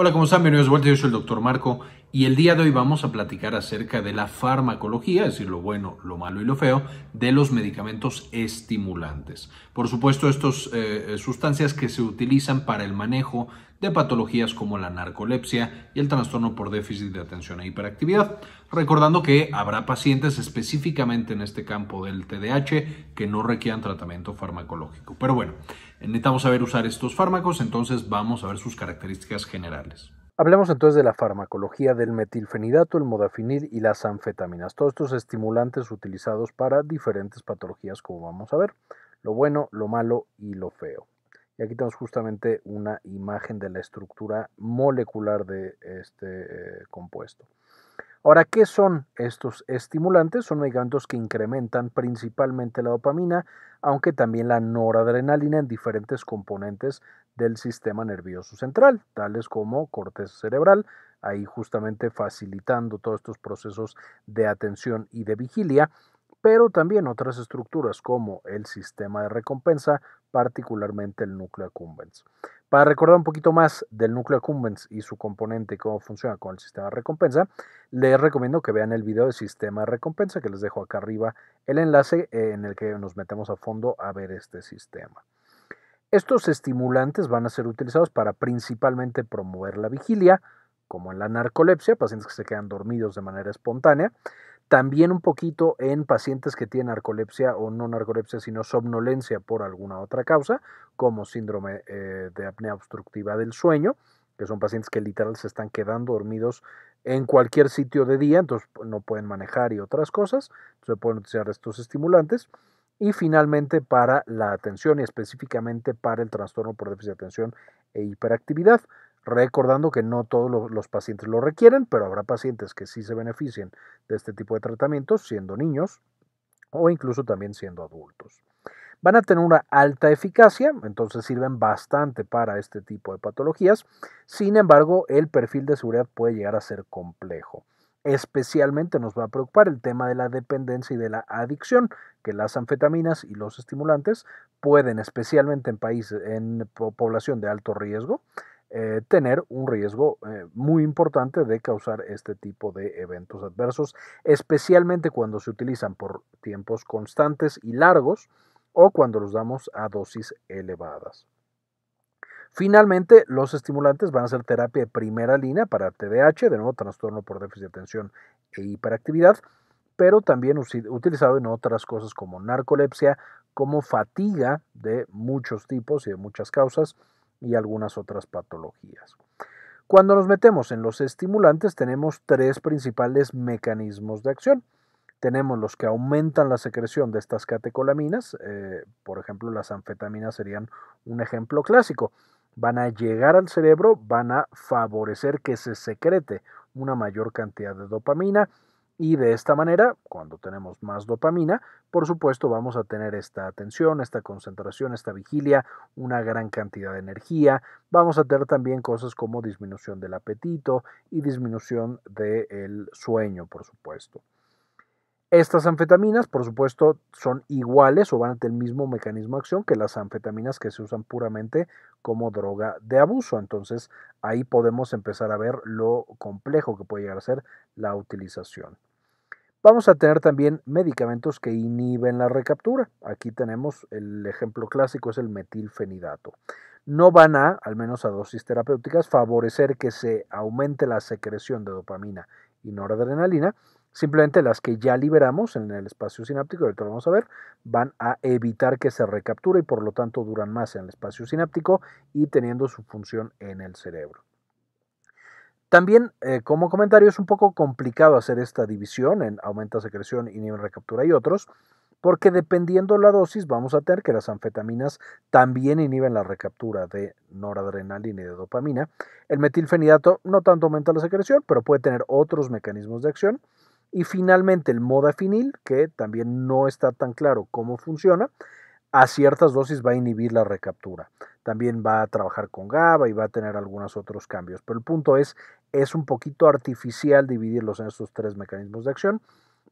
Hola, ¿cómo están? Bienvenidos de vuelta. Yo soy el doctor Marco y el día de hoy vamos a platicar acerca de la farmacología, es decir, lo bueno, lo malo y lo feo, de los medicamentos estimulantes. Por supuesto, estas eh, sustancias que se utilizan para el manejo de patologías como la narcolepsia y el trastorno por déficit de atención e hiperactividad. Recordando que habrá pacientes específicamente en este campo del TDAH que no requieran tratamiento farmacológico. Pero bueno, necesitamos saber usar estos fármacos, entonces vamos a ver sus características generales. Hablemos entonces de la farmacología del metilfenidato, el modafinil y las anfetaminas, todos estos estimulantes utilizados para diferentes patologías como vamos a ver, lo bueno, lo malo y lo feo. Y aquí tenemos justamente una imagen de la estructura molecular de este eh, compuesto. Ahora, ¿qué son estos estimulantes? Son medicamentos que incrementan principalmente la dopamina, aunque también la noradrenalina en diferentes componentes del sistema nervioso central, tales como corteza cerebral, ahí justamente facilitando todos estos procesos de atención y de vigilia, pero también otras estructuras como el sistema de recompensa, particularmente el núcleo accumbens. Para recordar un poquito más del núcleo accumbens y su componente y cómo funciona con el sistema de recompensa, les recomiendo que vean el video de sistema de recompensa que les dejo acá arriba el enlace eh, en el que nos metemos a fondo a ver este sistema. Estos estimulantes van a ser utilizados para principalmente promover la vigilia, como en la narcolepsia, pacientes que se quedan dormidos de manera espontánea, también un poquito en pacientes que tienen narcolepsia o no narcolepsia, sino somnolencia por alguna otra causa, como síndrome eh, de apnea obstructiva del sueño, que son pacientes que literal se están quedando dormidos en cualquier sitio de día, entonces pues, no pueden manejar y otras cosas, se pueden utilizar estos estimulantes. Y finalmente para la atención y específicamente para el trastorno por déficit de atención e hiperactividad, recordando que no todos los pacientes lo requieren, pero habrá pacientes que sí se beneficien de este tipo de tratamientos siendo niños o incluso también siendo adultos. Van a tener una alta eficacia, entonces sirven bastante para este tipo de patologías. Sin embargo, el perfil de seguridad puede llegar a ser complejo. Especialmente nos va a preocupar el tema de la dependencia y de la adicción, que las anfetaminas y los estimulantes pueden, especialmente en países en población de alto riesgo, eh, tener un riesgo eh, muy importante de causar este tipo de eventos adversos, especialmente cuando se utilizan por tiempos constantes y largos o cuando los damos a dosis elevadas. Finalmente, los estimulantes van a ser terapia de primera línea para TDAH, de nuevo trastorno por déficit de atención e hiperactividad, pero también utilizado en otras cosas como narcolepsia, como fatiga de muchos tipos y de muchas causas, y algunas otras patologías. Cuando nos metemos en los estimulantes tenemos tres principales mecanismos de acción. Tenemos los que aumentan la secreción de estas catecolaminas, eh, por ejemplo las anfetaminas serían un ejemplo clásico. Van a llegar al cerebro, van a favorecer que se secrete una mayor cantidad de dopamina, y de esta manera, cuando tenemos más dopamina, por supuesto vamos a tener esta atención, esta concentración, esta vigilia, una gran cantidad de energía. Vamos a tener también cosas como disminución del apetito y disminución del sueño, por supuesto. Estas anfetaminas, por supuesto, son iguales o van del el mismo mecanismo de acción que las anfetaminas que se usan puramente como droga de abuso. Entonces, ahí podemos empezar a ver lo complejo que puede llegar a ser la utilización. Vamos a tener también medicamentos que inhiben la recaptura. Aquí tenemos el ejemplo clásico, es el metilfenidato. No van a, al menos a dosis terapéuticas, favorecer que se aumente la secreción de dopamina y noradrenalina. Simplemente las que ya liberamos en el espacio sináptico, ahorita lo vamos a ver, van a evitar que se recapture y por lo tanto duran más en el espacio sináptico y teniendo su función en el cerebro. También, eh, como comentario, es un poco complicado hacer esta división en aumenta secreción y recaptura y otros, porque dependiendo la dosis vamos a tener que las anfetaminas también inhiben la recaptura de noradrenalina y de dopamina. El metilfenidato no tanto aumenta la secreción, pero puede tener otros mecanismos de acción. Y finalmente el modafinil, que también no está tan claro cómo funciona, a ciertas dosis va a inhibir la recaptura. También va a trabajar con GABA y va a tener algunos otros cambios. Pero el punto es, es un poquito artificial dividirlos en estos tres mecanismos de acción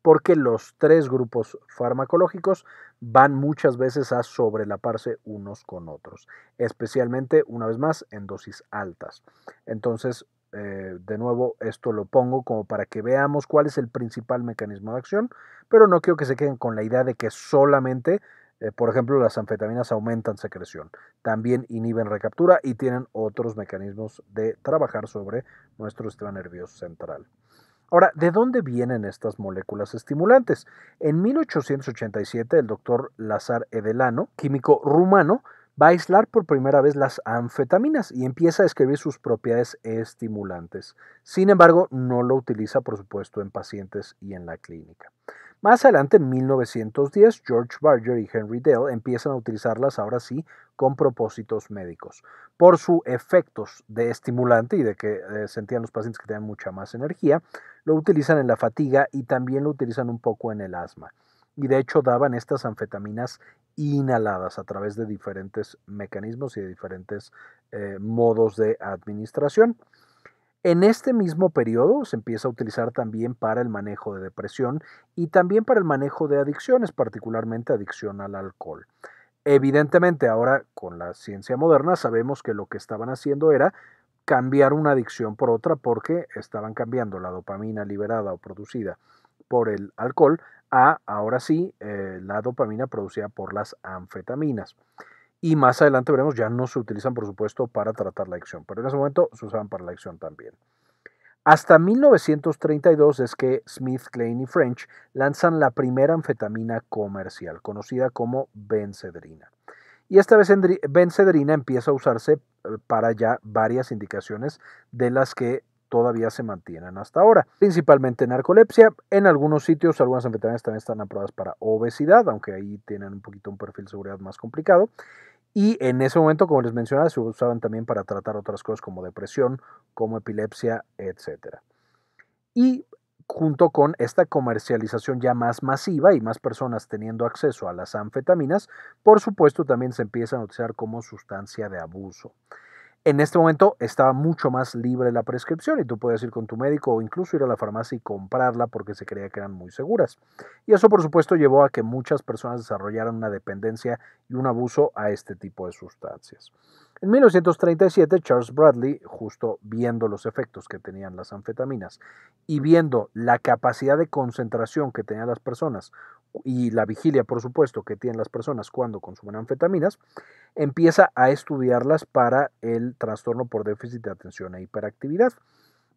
porque los tres grupos farmacológicos van muchas veces a sobrelaparse unos con otros, especialmente, una vez más, en dosis altas. Entonces, eh, de nuevo, esto lo pongo como para que veamos cuál es el principal mecanismo de acción, pero no quiero que se queden con la idea de que solamente eh, por ejemplo, las anfetaminas aumentan secreción, también inhiben recaptura y tienen otros mecanismos de trabajar sobre nuestro sistema nervioso central. Ahora, ¿de dónde vienen estas moléculas estimulantes? En 1887, el doctor Lazar Edelano, químico rumano, va a aislar por primera vez las anfetaminas y empieza a escribir sus propiedades estimulantes. Sin embargo, no lo utiliza, por supuesto, en pacientes y en la clínica. Más adelante, en 1910, George Barger y Henry Dale empiezan a utilizarlas ahora sí con propósitos médicos, por sus efectos de estimulante y de que eh, sentían los pacientes que tenían mucha más energía, lo utilizan en la fatiga y también lo utilizan un poco en el asma. Y de hecho daban estas anfetaminas inhaladas a través de diferentes mecanismos y de diferentes eh, modos de administración. En este mismo periodo se empieza a utilizar también para el manejo de depresión y también para el manejo de adicciones, particularmente adicción al alcohol. Evidentemente ahora con la ciencia moderna sabemos que lo que estaban haciendo era cambiar una adicción por otra porque estaban cambiando la dopamina liberada o producida por el alcohol a ahora sí eh, la dopamina producida por las anfetaminas y más adelante veremos, ya no se utilizan por supuesto para tratar la adicción, pero en ese momento se usaban para la adicción también. Hasta 1932 es que Smith, Klein y French lanzan la primera anfetamina comercial, conocida como Benzedrina. Y esta Benzedrina empieza a usarse eh, para ya varias indicaciones de las que todavía se mantienen hasta ahora, principalmente en narcolepsia. En algunos sitios algunas anfetaminas también están aprobadas para obesidad, aunque ahí tienen un poquito un perfil de seguridad más complicado. Y en ese momento, como les mencionaba, se usaban también para tratar otras cosas como depresión, como epilepsia, etc. Y junto con esta comercialización ya más masiva y más personas teniendo acceso a las anfetaminas, por supuesto también se empieza a utilizar como sustancia de abuso. En este momento estaba mucho más libre la prescripción y tú podías ir con tu médico o incluso ir a la farmacia y comprarla porque se creía que eran muy seguras. Y eso por supuesto llevó a que muchas personas desarrollaran una dependencia y un abuso a este tipo de sustancias. En 1937 Charles Bradley, justo viendo los efectos que tenían las anfetaminas y viendo la capacidad de concentración que tenían las personas y la vigilia, por supuesto, que tienen las personas cuando consumen anfetaminas, empieza a estudiarlas para el trastorno por déficit de atención e hiperactividad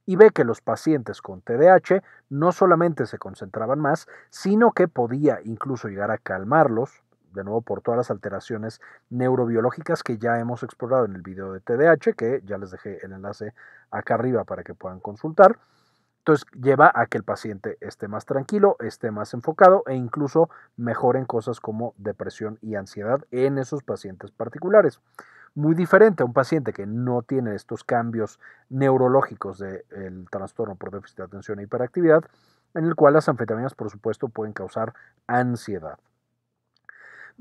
y ve que los pacientes con TDAH no solamente se concentraban más, sino que podía incluso llegar a calmarlos, de nuevo por todas las alteraciones neurobiológicas que ya hemos explorado en el video de TDAH, que ya les dejé el enlace acá arriba para que puedan consultar lleva a que el paciente esté más tranquilo, esté más enfocado e incluso mejoren cosas como depresión y ansiedad en esos pacientes particulares. Muy diferente a un paciente que no tiene estos cambios neurológicos del trastorno por déficit de atención e hiperactividad, en el cual las anfetaminas, por supuesto, pueden causar ansiedad.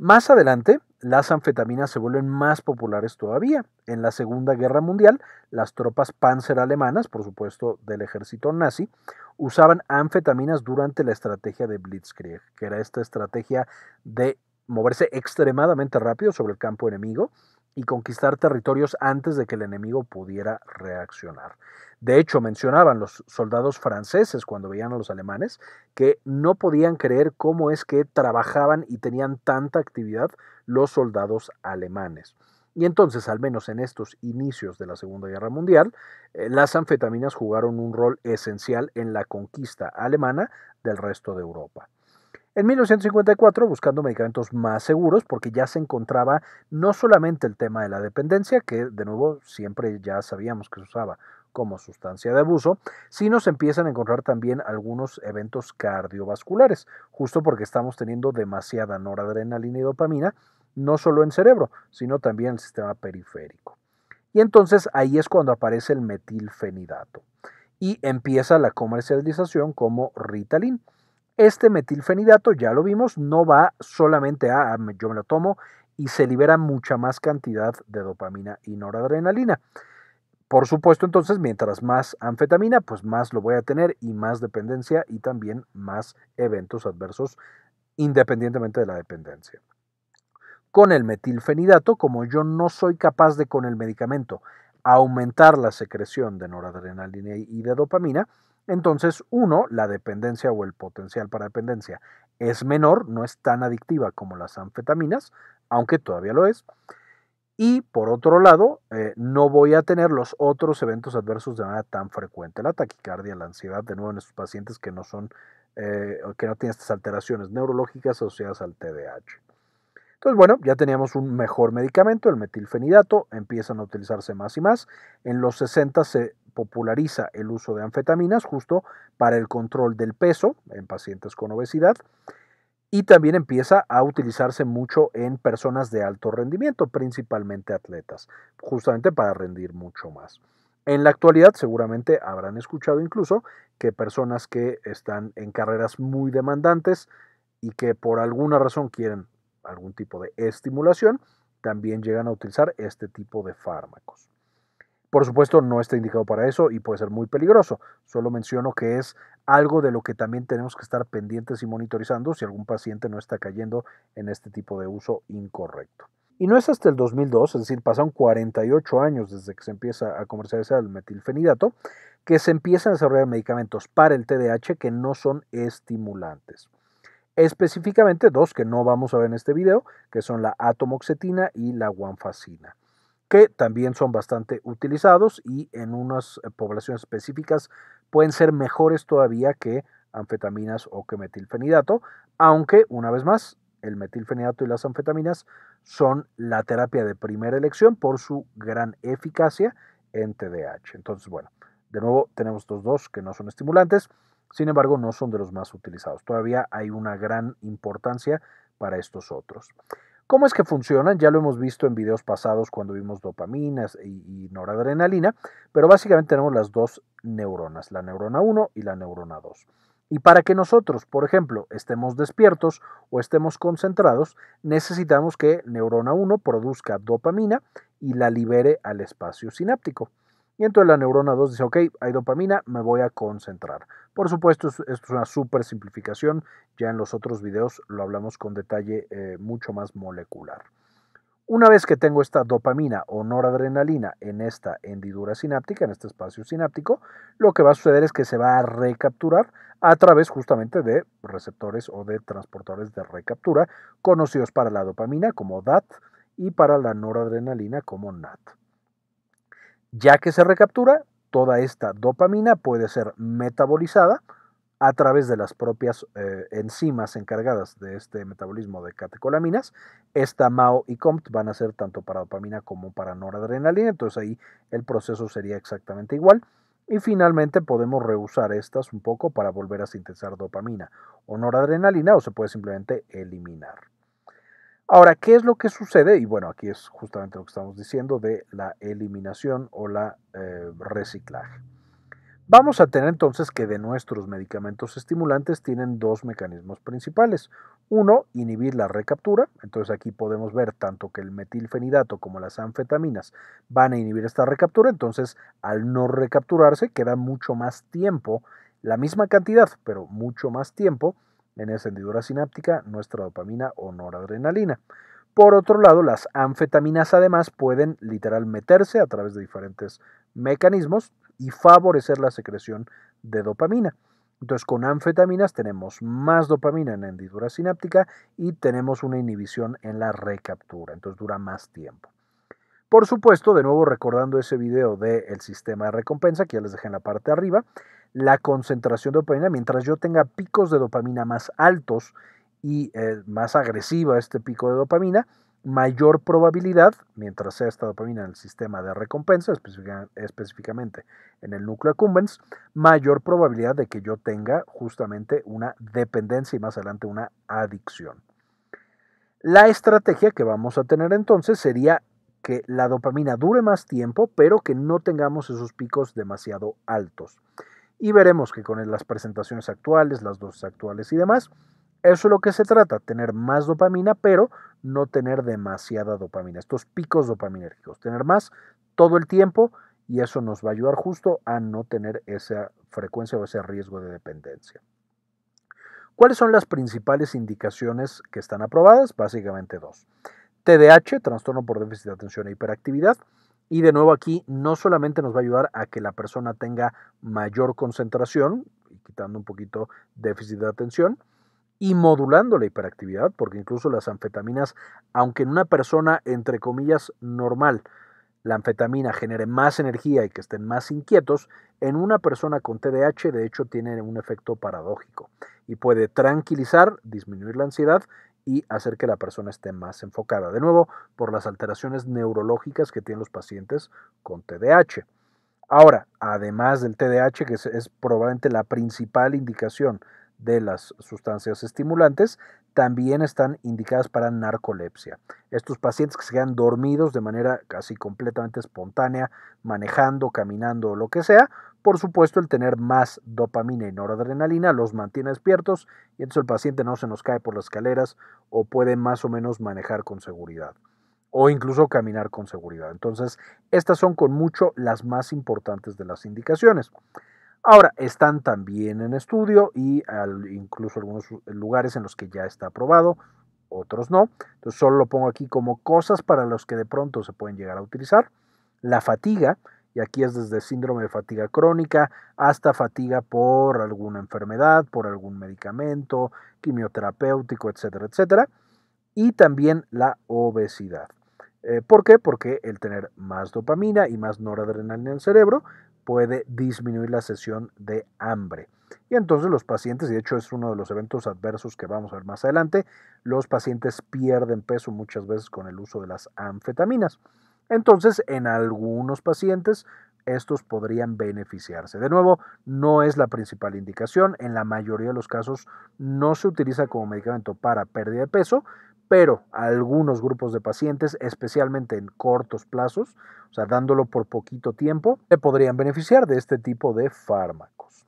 Más adelante, las anfetaminas se vuelven más populares todavía. En la Segunda Guerra Mundial, las tropas panzer alemanas, por supuesto del ejército nazi, usaban anfetaminas durante la estrategia de Blitzkrieg, que era esta estrategia de moverse extremadamente rápido sobre el campo enemigo y conquistar territorios antes de que el enemigo pudiera reaccionar. De hecho, mencionaban los soldados franceses cuando veían a los alemanes que no podían creer cómo es que trabajaban y tenían tanta actividad los soldados alemanes. Y entonces, al menos en estos inicios de la Segunda Guerra Mundial, eh, las anfetaminas jugaron un rol esencial en la conquista alemana del resto de Europa. En 1954, buscando medicamentos más seguros, porque ya se encontraba no solamente el tema de la dependencia, que de nuevo siempre ya sabíamos que se usaba como sustancia de abuso, sino se empiezan a encontrar también algunos eventos cardiovasculares, justo porque estamos teniendo demasiada noradrenalina y dopamina, no solo en cerebro, sino también en el sistema periférico. Y entonces ahí es cuando aparece el metilfenidato y empieza la comercialización como Ritalin este metilfenidato, ya lo vimos, no va solamente a, yo me lo tomo y se libera mucha más cantidad de dopamina y noradrenalina. Por supuesto, entonces, mientras más anfetamina, pues más lo voy a tener y más dependencia y también más eventos adversos independientemente de la dependencia. Con el metilfenidato, como yo no soy capaz de con el medicamento aumentar la secreción de noradrenalina y de dopamina, entonces, uno, la dependencia o el potencial para dependencia es menor, no es tan adictiva como las anfetaminas, aunque todavía lo es. Y por otro lado, eh, no voy a tener los otros eventos adversos de manera tan frecuente. La taquicardia, la ansiedad, de nuevo en estos pacientes que no son, eh, que no tienen estas alteraciones neurológicas asociadas al TDAH. Entonces, bueno, ya teníamos un mejor medicamento, el metilfenidato, empiezan a utilizarse más y más. En los 60 se populariza el uso de anfetaminas justo para el control del peso en pacientes con obesidad y también empieza a utilizarse mucho en personas de alto rendimiento, principalmente atletas, justamente para rendir mucho más. En la actualidad seguramente habrán escuchado incluso que personas que están en carreras muy demandantes y que por alguna razón quieren algún tipo de estimulación, también llegan a utilizar este tipo de fármacos. Por supuesto, no está indicado para eso y puede ser muy peligroso. Solo menciono que es algo de lo que también tenemos que estar pendientes y monitorizando si algún paciente no está cayendo en este tipo de uso incorrecto. Y no es hasta el 2002, es decir, pasan 48 años desde que se empieza a comercializar el metilfenidato, que se empiezan a desarrollar medicamentos para el TDAH que no son estimulantes. Específicamente dos que no vamos a ver en este video, que son la atomoxetina y la guanfacina que también son bastante utilizados y en unas eh, poblaciones específicas pueden ser mejores todavía que anfetaminas o que metilfenidato, aunque una vez más el metilfenidato y las anfetaminas son la terapia de primera elección por su gran eficacia en TDAH. Entonces, bueno, de nuevo tenemos estos dos que no son estimulantes, sin embargo no son de los más utilizados. Todavía hay una gran importancia para estos otros. ¿Cómo es que funcionan? Ya lo hemos visto en videos pasados cuando vimos dopaminas y, noradrenalina, pero básicamente tenemos las dos neuronas, la neurona 1 y la neurona 2. Y para que nosotros, por ejemplo, estemos despiertos o estemos concentrados, necesitamos que neurona 1 produzca dopamina y la libere al espacio sináptico. Y entonces la neurona 2 dice, ok, hay dopamina, me voy a concentrar. Por supuesto, esto es una súper simplificación, ya en los otros videos lo hablamos con detalle eh, mucho más molecular. Una vez que tengo esta dopamina o noradrenalina en esta hendidura sináptica, en este espacio sináptico, lo que va a suceder es que se va a recapturar a través justamente de receptores o de transportadores de recaptura, conocidos para la dopamina como DAT y para la noradrenalina como NAT. Ya que se recaptura, toda esta dopamina puede ser metabolizada a través de las propias eh, enzimas encargadas de este metabolismo de catecolaminas. Esta MAO y COMT van a ser tanto para dopamina como para noradrenalina, entonces ahí el proceso sería exactamente igual. Y finalmente podemos reusar estas un poco para volver a sintetizar dopamina o noradrenalina o se puede simplemente eliminar. Ahora, ¿qué es lo que sucede? Y bueno, aquí es justamente lo que estamos diciendo de la eliminación o la eh, reciclaje. Vamos a tener entonces que de nuestros medicamentos estimulantes tienen dos mecanismos principales. Uno, inhibir la recaptura. Entonces aquí podemos ver tanto que el metilfenidato como las anfetaminas van a inhibir esta recaptura. Entonces al no recapturarse queda mucho más tiempo, la misma cantidad, pero mucho más tiempo en esa hendidura sináptica, nuestra dopamina o noradrenalina. Por otro lado, las anfetaminas además pueden literal meterse a través de diferentes mecanismos y favorecer la secreción de dopamina. Entonces, con anfetaminas tenemos más dopamina en la hendidura sináptica y tenemos una inhibición en la recaptura, entonces dura más tiempo. Por supuesto, de nuevo recordando ese video del el sistema de recompensa que ya les dejé en la parte de arriba, la concentración de dopamina. Mientras yo tenga picos de dopamina más altos y eh, más agresiva este pico de dopamina, mayor probabilidad, mientras sea esta dopamina en el sistema de recompensa, específicamente en el núcleo accumbens, mayor probabilidad de que yo tenga justamente una dependencia y más adelante una adicción. La estrategia que vamos a tener entonces sería que la dopamina dure más tiempo, pero que no tengamos esos picos demasiado altos y veremos que con las presentaciones actuales, las dosis actuales y demás, eso es lo que se trata, tener más dopamina, pero no tener demasiada dopamina, estos picos dopaminérgicos, tener más todo el tiempo y eso nos va a ayudar justo a no tener esa frecuencia o ese riesgo de dependencia. ¿Cuáles son las principales indicaciones que están aprobadas? Básicamente dos. TDAH, trastorno por déficit de atención e hiperactividad, y de nuevo aquí no solamente nos va a ayudar a que la persona tenga mayor concentración, quitando un poquito déficit de atención, y modulando la hiperactividad, porque incluso las anfetaminas, aunque en una persona, entre comillas, normal, la anfetamina genere más energía y que estén más inquietos, en una persona con TDAH de hecho tiene un efecto paradójico y puede tranquilizar, disminuir la ansiedad y hacer que la persona esté más enfocada. De nuevo, por las alteraciones neurológicas que tienen los pacientes con TDAH. Ahora, además del TDAH, que es probablemente la principal indicación de las sustancias estimulantes, también están indicadas para narcolepsia. Estos pacientes que se quedan dormidos de manera casi completamente espontánea, manejando, caminando o lo que sea, por supuesto, el tener más dopamina y noradrenalina los mantiene despiertos y entonces el paciente no se nos cae por las escaleras o puede más o menos manejar con seguridad o incluso caminar con seguridad. Entonces, estas son con mucho las más importantes de las indicaciones. Ahora, están también en estudio y incluso algunos lugares en los que ya está aprobado, otros no. Entonces, solo lo pongo aquí como cosas para los que de pronto se pueden llegar a utilizar. La fatiga, y aquí es desde síndrome de fatiga crónica hasta fatiga por alguna enfermedad, por algún medicamento quimioterapéutico, etcétera, etcétera. Y también la obesidad. Eh, ¿Por qué? Porque el tener más dopamina y más noradrenalina en el cerebro puede disminuir la sesión de hambre. Y entonces los pacientes, y de hecho es uno de los eventos adversos que vamos a ver más adelante, los pacientes pierden peso muchas veces con el uso de las anfetaminas. Entonces, en algunos pacientes, estos podrían beneficiarse. De nuevo, no es la principal indicación. En la mayoría de los casos no se utiliza como medicamento para pérdida de peso, pero algunos grupos de pacientes, especialmente en cortos plazos, o sea, dándolo por poquito tiempo, se podrían beneficiar de este tipo de fármacos.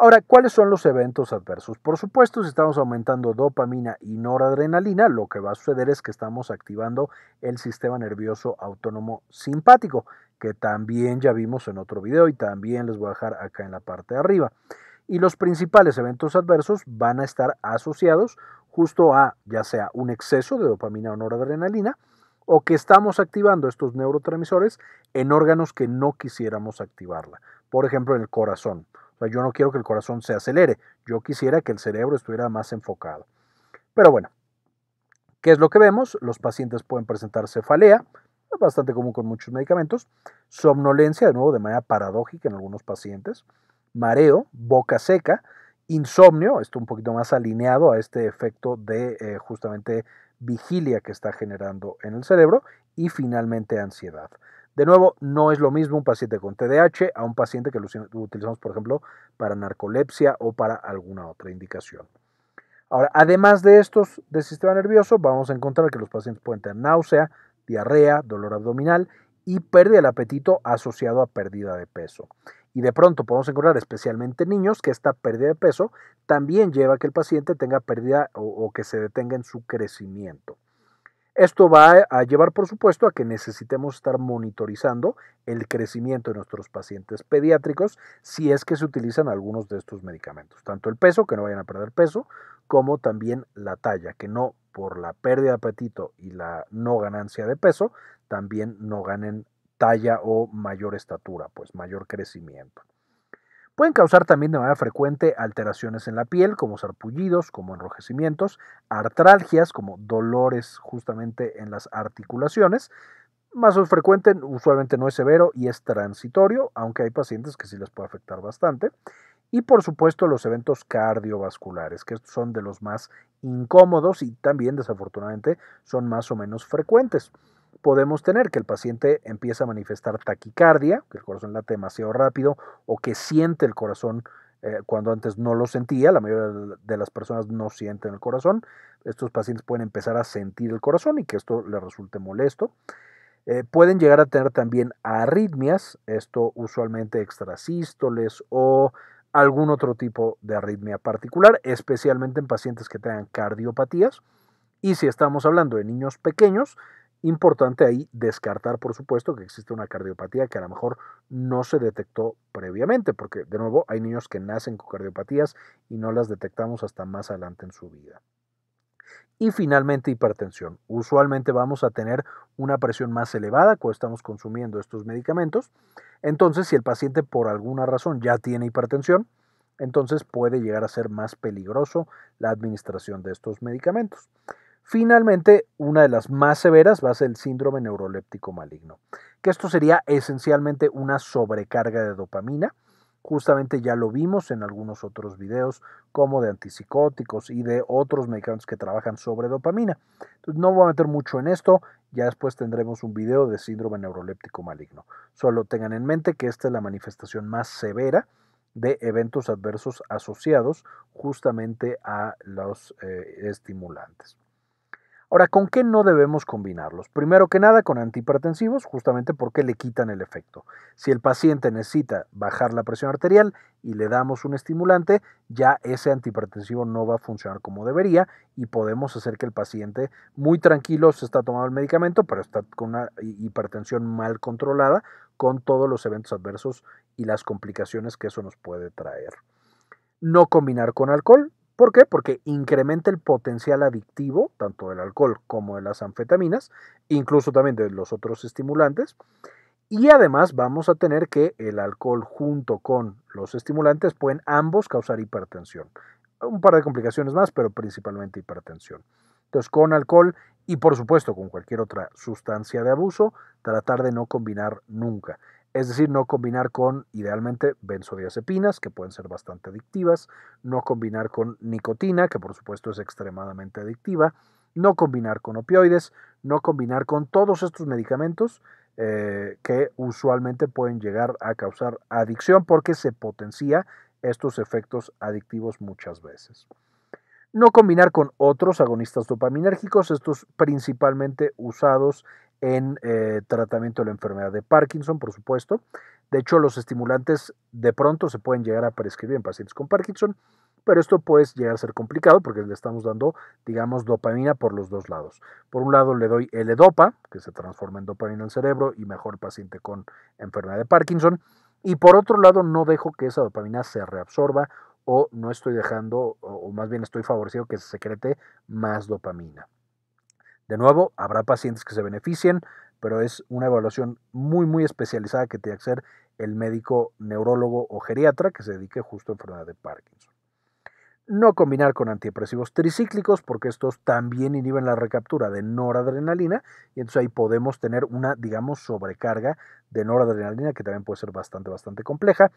Ahora, ¿cuáles son los eventos adversos? Por supuesto, si estamos aumentando dopamina y noradrenalina, lo que va a suceder es que estamos activando el sistema nervioso autónomo simpático, que también ya vimos en otro video y también les voy a dejar acá en la parte de arriba. Y los principales eventos adversos van a estar asociados justo a ya sea un exceso de dopamina o noradrenalina, o que estamos activando estos neurotransmisores en órganos que no quisiéramos activarla, por ejemplo en el corazón yo no quiero que el corazón se acelere, yo quisiera que el cerebro estuviera más enfocado. Pero bueno, ¿qué es lo que vemos? Los pacientes pueden presentar cefalea, es bastante común con muchos medicamentos, somnolencia, de nuevo de manera paradójica en algunos pacientes, mareo, boca seca, insomnio, esto un poquito más alineado a este efecto de eh, justamente vigilia que está generando en el cerebro y finalmente ansiedad. De nuevo, no es lo mismo un paciente con TDAH a un paciente que lo utilizamos, por ejemplo, para narcolepsia o para alguna otra indicación. Ahora, además de estos de sistema nervioso, vamos a encontrar que los pacientes pueden tener náusea, diarrea, dolor abdominal y pérdida del apetito asociado a pérdida de peso. Y de pronto podemos encontrar, especialmente niños, que esta pérdida de peso también lleva a que el paciente tenga pérdida o que se detenga en su crecimiento. Esto va a llevar, por supuesto, a que necesitemos estar monitorizando el crecimiento de nuestros pacientes pediátricos si es que se utilizan algunos de estos medicamentos, tanto el peso, que no vayan a perder peso, como también la talla, que no por la pérdida de apetito y la no ganancia de peso, también no ganen talla o mayor estatura, pues mayor crecimiento. Pueden causar también de manera frecuente alteraciones en la piel, como sarpullidos, como enrojecimientos, artralgias, como dolores justamente en las articulaciones. Más o frecuente, usualmente no es severo y es transitorio, aunque hay pacientes que sí les puede afectar bastante. Y por supuesto los eventos cardiovasculares, que son de los más incómodos y también desafortunadamente son más o menos frecuentes podemos tener que el paciente empieza a manifestar taquicardia, que el corazón late demasiado rápido o que siente el corazón eh, cuando antes no lo sentía. La mayoría de las personas no sienten el corazón. Estos pacientes pueden empezar a sentir el corazón y que esto les resulte molesto. Eh, pueden llegar a tener también arritmias, esto usualmente extrasístoles o algún otro tipo de arritmia particular, especialmente en pacientes que tengan cardiopatías. Y si estamos hablando de niños pequeños, Importante ahí descartar, por supuesto, que existe una cardiopatía que a lo mejor no se detectó previamente, porque de nuevo hay niños que nacen con cardiopatías y no las detectamos hasta más adelante en su vida. Y finalmente hipertensión. Usualmente vamos a tener una presión más elevada cuando estamos consumiendo estos medicamentos. Entonces, si el paciente por alguna razón ya tiene hipertensión, entonces puede llegar a ser más peligroso la administración de estos medicamentos. Finalmente, una de las más severas va a ser el síndrome neuroléptico maligno, que esto sería esencialmente una sobrecarga de dopamina. Justamente ya lo vimos en algunos otros videos, como de antipsicóticos y de otros medicamentos que trabajan sobre dopamina. Entonces, no voy a meter mucho en esto, ya después tendremos un video de síndrome neuroléptico maligno. Solo tengan en mente que esta es la manifestación más severa de eventos adversos asociados justamente a los eh, estimulantes. Ahora, ¿con qué no debemos combinarlos? Primero que nada con antihipertensivos, justamente porque le quitan el efecto. Si el paciente necesita bajar la presión arterial y le damos un estimulante, ya ese antihipertensivo no va a funcionar como debería y podemos hacer que el paciente muy tranquilo se está tomando el medicamento, pero está con una hipertensión mal controlada, con todos los eventos adversos y las complicaciones que eso nos puede traer. No combinar con alcohol, ¿Por qué? Porque incrementa el potencial adictivo, tanto del alcohol como de las anfetaminas, incluso también de los otros estimulantes. Y además vamos a tener que el alcohol junto con los estimulantes pueden ambos causar hipertensión. Un par de complicaciones más, pero principalmente hipertensión. Entonces, con alcohol y por supuesto con cualquier otra sustancia de abuso, tratar de no combinar nunca. Es decir, no combinar con, idealmente, benzodiazepinas, que pueden ser bastante adictivas, no combinar con nicotina, que por supuesto es extremadamente adictiva, no combinar con opioides, no combinar con todos estos medicamentos eh, que usualmente pueden llegar a causar adicción porque se potencia estos efectos adictivos muchas veces. No combinar con otros agonistas dopaminérgicos, estos principalmente usados en eh, tratamiento de la enfermedad de Parkinson, por supuesto. De hecho, los estimulantes de pronto se pueden llegar a prescribir en pacientes con Parkinson, pero esto puede llegar a ser complicado porque le estamos dando, digamos, dopamina por los dos lados. Por un lado le doy L-Dopa, que se transforma en dopamina al cerebro y mejor paciente con enfermedad de Parkinson. Y por otro lado, no dejo que esa dopamina se reabsorba o no estoy dejando, o más bien estoy favoreciendo que se secrete más dopamina. De nuevo, habrá pacientes que se beneficien, pero es una evaluación muy, muy especializada que tiene que hacer el médico neurólogo o geriatra que se dedique justo a enfermedad de Parkinson. No combinar con antidepresivos tricíclicos porque estos también inhiben la recaptura de noradrenalina y entonces ahí podemos tener una, digamos, sobrecarga de noradrenalina que también puede ser bastante, bastante compleja.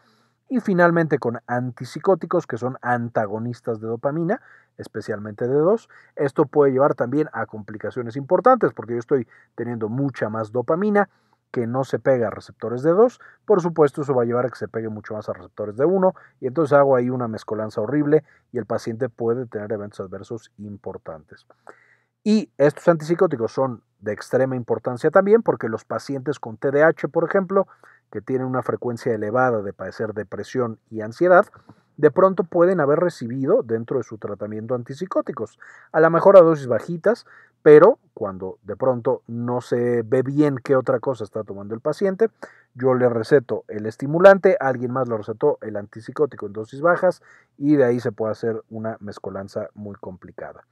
Y finalmente con antipsicóticos que son antagonistas de dopamina, especialmente de 2. Esto puede llevar también a complicaciones importantes porque yo estoy teniendo mucha más dopamina que no se pega a receptores de 2. Por supuesto, eso va a llevar a que se pegue mucho más a receptores de 1 y entonces hago ahí una mezcolanza horrible y el paciente puede tener eventos adversos importantes. Y estos antipsicóticos son de extrema importancia también porque los pacientes con TDAH, por ejemplo, que tienen una frecuencia elevada de padecer depresión y ansiedad, de pronto pueden haber recibido dentro de su tratamiento antipsicóticos, a lo mejor a dosis bajitas, pero cuando de pronto no se ve bien qué otra cosa está tomando el paciente, yo le receto el estimulante, alguien más lo recetó el antipsicótico en dosis bajas y de ahí se puede hacer una mezcolanza muy complicada.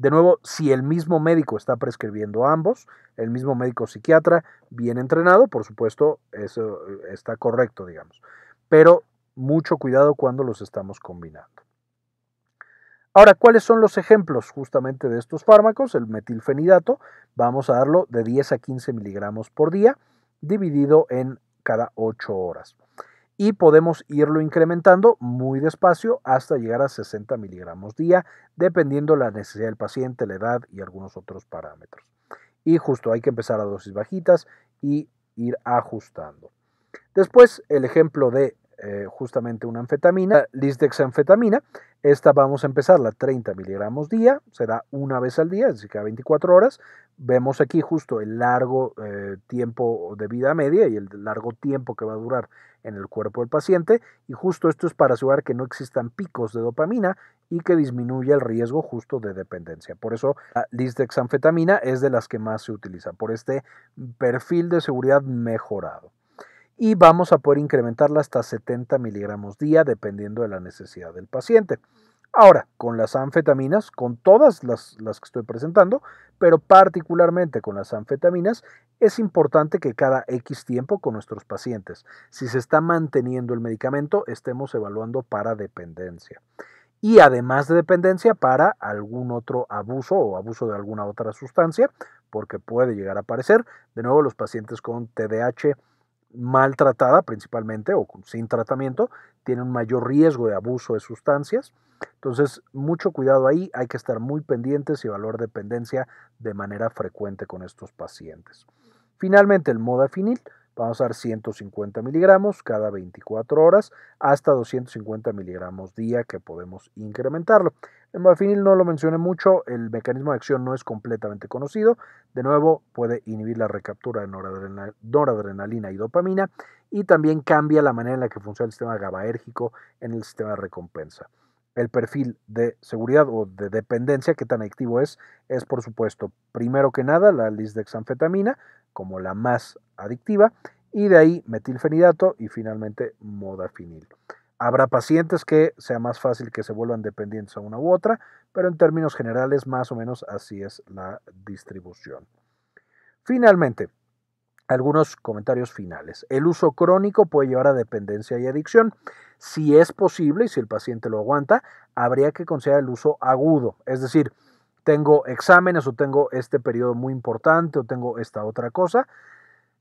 De nuevo, si el mismo médico está prescribiendo ambos, el mismo médico psiquiatra, bien entrenado, por supuesto, eso eh, está correcto, digamos. Pero mucho cuidado cuando los estamos combinando. Ahora, ¿cuáles son los ejemplos justamente de estos fármacos? El metilfenidato, vamos a darlo de 10 a 15 miligramos por día, dividido en cada 8 horas y podemos irlo incrementando muy despacio hasta llegar a 60 miligramos día, dependiendo la necesidad del paciente, la edad y algunos otros parámetros. Y justo hay que empezar a dosis bajitas y ir ajustando. Después, el ejemplo de eh, justamente una anfetamina, lisdexanfetamina. Esta vamos a empezarla 30 miligramos día, será una vez al día, es decir, cada 24 horas. Vemos aquí justo el largo eh, tiempo de vida media y el largo tiempo que va a durar en el cuerpo del paciente. Y justo esto es para asegurar que no existan picos de dopamina y que disminuya el riesgo justo de dependencia. Por eso la lisdexanfetamina es de las que más se utiliza, por este perfil de seguridad mejorado y vamos a poder incrementarla hasta 70 miligramos día dependiendo de la necesidad del paciente. Ahora, con las anfetaminas, con todas las, que estoy presentando, pero particularmente con las anfetaminas, es importante que cada X tiempo con nuestros pacientes, si se está manteniendo el medicamento, estemos evaluando para dependencia. Y además de dependencia, para algún otro abuso o abuso de alguna otra sustancia, porque puede llegar a aparecer. De nuevo, los pacientes con TDAH maltratada principalmente o sin tratamiento, tiene un mayor riesgo de abuso de sustancias. Entonces, mucho cuidado ahí, hay que estar muy pendientes y evaluar dependencia de manera frecuente con estos pacientes. Finalmente, el modafinil Vamos a dar 150 miligramos cada 24 horas hasta 250 miligramos día que podemos incrementarlo. El modafinil no lo mencioné mucho, el mecanismo de acción no es completamente conocido. De nuevo, puede inhibir la recaptura de noradrenalina y dopamina y también cambia la manera en la que funciona el sistema GABAérgico en el sistema de recompensa el perfil de seguridad o de dependencia, que tan activo es, es por supuesto, primero que nada, la lisdexanfetamina, como la más adictiva, y de ahí metilfenidato y finalmente modafinil. Habrá pacientes que sea más fácil que se vuelvan dependientes a una u otra, pero en términos generales más o menos así es la distribución. Finalmente, algunos comentarios finales. El uso crónico puede llevar a dependencia y adicción. Si es posible y si el paciente lo aguanta, habría que considerar el uso agudo, es decir, tengo exámenes o tengo este periodo muy importante o tengo esta otra cosa,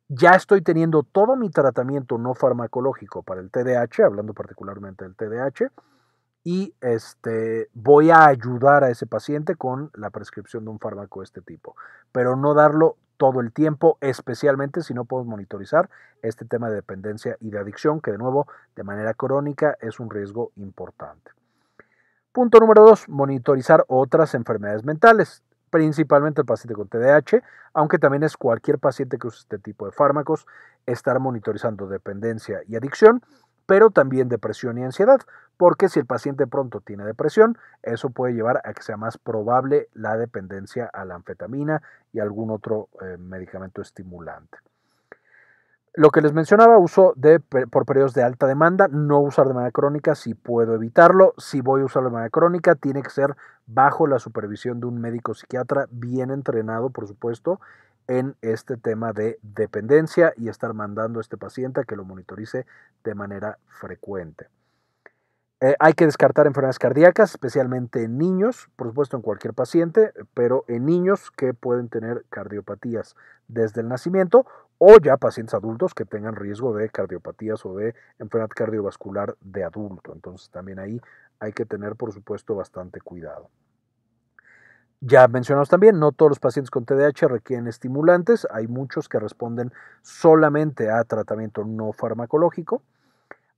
ya estoy teniendo todo mi tratamiento no farmacológico para el TDAH, hablando particularmente del TDAH, y este, voy a ayudar a ese paciente con la prescripción de un fármaco de este tipo, pero no darlo todo el tiempo, especialmente si no puedo monitorizar este tema de dependencia y de adicción, que de nuevo, de manera crónica, es un riesgo importante. Punto número dos, monitorizar otras enfermedades mentales, principalmente el paciente con TDAH, aunque también es cualquier paciente que use este tipo de fármacos, estar monitorizando dependencia y adicción, pero también depresión y ansiedad, porque si el paciente pronto tiene depresión, eso puede llevar a que sea más probable la dependencia a la anfetamina y algún otro eh, medicamento estimulante. Lo que les mencionaba, uso por periodos de alta demanda, no usar de manera crónica si puedo evitarlo. Si voy a usar de manera crónica, tiene que ser bajo la supervisión de un médico psiquiatra bien entrenado, por supuesto, en este tema de dependencia y estar mandando a este paciente a que lo monitorice de manera frecuente. Eh, hay que descartar enfermedades cardíacas, especialmente en niños, por supuesto en cualquier paciente, pero en niños que pueden tener cardiopatías desde el nacimiento o ya pacientes adultos que tengan riesgo de cardiopatías o de enfermedad cardiovascular de adulto. Entonces también ahí hay que tener, por supuesto, bastante cuidado. Ya mencionamos también, no todos los pacientes con TDAH requieren estimulantes, hay muchos que responden solamente a tratamiento no farmacológico.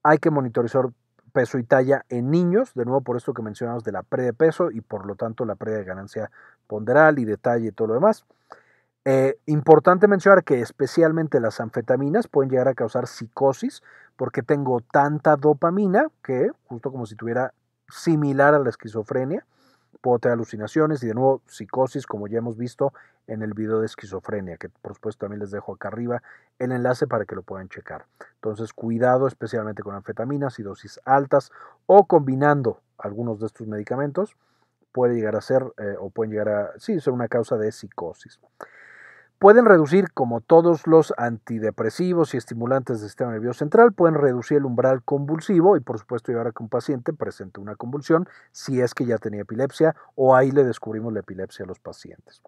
Hay que monitorizar peso y talla en niños, de nuevo por esto que mencionamos de la pérdida peso y por lo tanto la pérdida de ganancia ponderal y de talla y todo lo demás. Eh, importante mencionar que especialmente las anfetaminas pueden llegar a causar psicosis porque tengo tanta dopamina que, justo como si tuviera similar a la esquizofrenia, puedo tener alucinaciones y de nuevo psicosis, como ya hemos visto en el video de esquizofrenia, que por supuesto también les dejo acá arriba el enlace para que lo puedan checar. Entonces, cuidado especialmente con anfetaminas y dosis altas o combinando algunos de estos medicamentos puede llegar a ser eh, o pueden llegar a sí, ser una causa de psicosis pueden reducir, como todos los antidepresivos y estimulantes del sistema nervioso central, pueden reducir el umbral convulsivo y por supuesto llevar a que un paciente presente una convulsión si es que ya tenía epilepsia o ahí le descubrimos la epilepsia a los pacientes.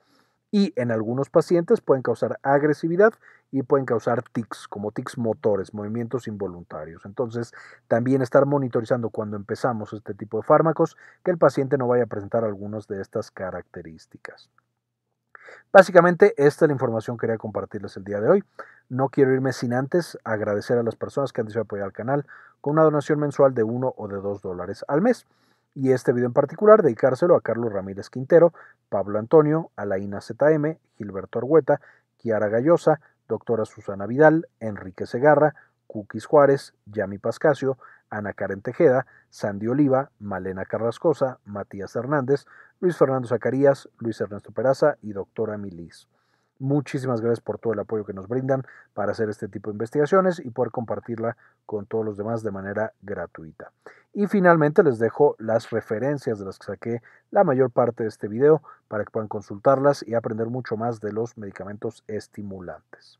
Y en algunos pacientes pueden causar agresividad y pueden causar tics, como tics motores, movimientos involuntarios. Entonces, también estar monitorizando cuando empezamos este tipo de fármacos que el paciente no vaya a presentar algunas de estas características. Básicamente, esta es la información que quería compartirles el día de hoy. No quiero irme sin antes agradecer a las personas que han decidido apoyar al canal con una donación mensual de 1 o de 2 dólares al mes. Y este video en particular, dedicárselo a Carlos Ramírez Quintero, Pablo Antonio, Alaina ZM, Gilberto Argueta, Kiara Gallosa, Doctora Susana Vidal, Enrique Segarra, Cookies Juárez, Yami Pascasio, Ana Karen Tejeda, Sandy Oliva, Malena Carrascosa, Matías Hernández, Luis Fernando Zacarías, Luis Ernesto Peraza y doctora Milis. Muchísimas gracias por todo el apoyo que nos brindan para hacer este tipo de investigaciones y poder compartirla con todos los demás de manera gratuita. Y finalmente les dejo las referencias de las que saqué la mayor parte de este video para que puedan consultarlas y aprender mucho más de los medicamentos estimulantes.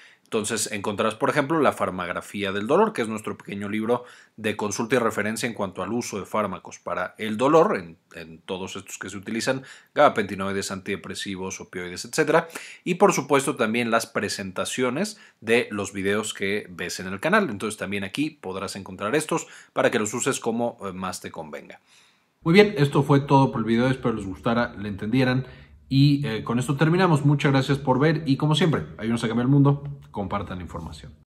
Entonces encontrarás, por ejemplo, la farmagrafía del dolor, que es nuestro pequeño libro de consulta y referencia en cuanto al uso de fármacos para el dolor, en, todos estos que se utilizan, gabapentinoides, antidepresivos, opioides, etc. Y por supuesto también las presentaciones de los videos que ves en el canal. Entonces también aquí podrás encontrar estos para que los uses como eh, más te convenga. Muy bien, esto fue todo por el video, espero les gustara, le entendieran. Y eh, con esto terminamos. Muchas gracias por ver y como siempre, ayúdanos a cambiar el mundo, compartan la información.